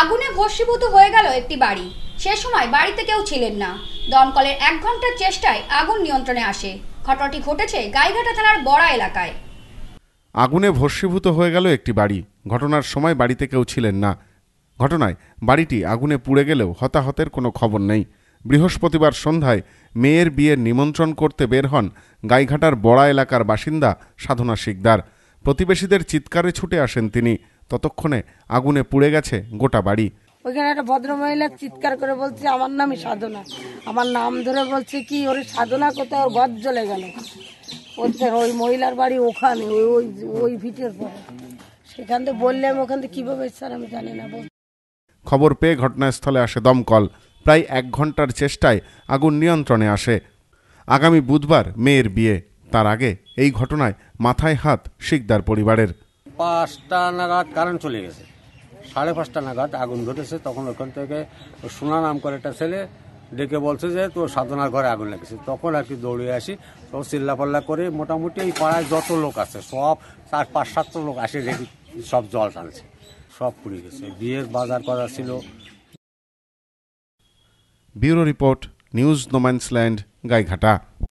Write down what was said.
আগুনে ভস্মীভূত হয়ে গেল একটি বাড়ি সে সময় বাড়িতে কেউ ছিলেন না দমকলের এক ঘন্টার চেষ্টায় আগুন নিয়ন্ত্রণে আসে ঘটনাটি ঘটেছে গাইঘাটা থানার বড়া এলাকায় আগুনে ভস্মীভূত হয়ে গেল একটি বাড়ি ঘটনার সময় বাড়িতে কেউ ছিলেন না ঘটনায় বাড়িটি আগুনে পুড়ে গেলেও হতাহতের কোনো খবর নেই বৃহস্পতিবার সন্ধ্যায় মেয়ের বিয়ের নিমন্ত্রণ করতে বের হন গাইঘাটার বড়া এলাকার বাসিন্দা সাধনা শিকদার প্রতিবেশীদের চিৎকারে ছুটে আসেন তিনি ততক্ষণে আগুনে পুড়ে গেছে গোটা বাড়ি ওইখানে একটা ভদ্রমহিলা চিৎকার করে বলছে আমার নামই সাধনা আমার নাম ধরে বলছে কি ওর সাধনা কোথায় ওর ঘর জ্বলে গেল বলছে ওই মহিলার বাড়ি ওখানে ওই ওই ওই ভিটের পরে সেখান থেকে বললাম ওখান থেকে কীভাবে স্যার আমি জানি না খবর পেয়ে ঘটনাস্থলে আসে দমকল প্রায় এক ঘন্টার চেষ্টায় আগুন নিয়ন্ত্রণে আসে আগামী বুধবার মেয়ের বিয়ে তার আগে এই ঘটনায় মাথায় হাত শিকদার পরিবারের পাঁচটা নাগাদ কারেন্ট চলে গেছে সাড়ে পাঁচটা নাগাদ আগুন ধরেছে তখন ওখান থেকে সোনা নাম করে একটা ছেলে ডেকে বলছে যে তোর সাধনার ঘরে আগুন লেগেছে তখন আর কি দৌড়ে আসি তো চিল্লাপাল্লা করে মোটামুটি এই পাড়ায় যত লোক আছে সব চার পাঁচ সাতটা লোক আসে দেখি সব জল টানছে সব পুড়ে গেছে বিয়ের বাজার করা ছিল bureau report news no man's land Gaighata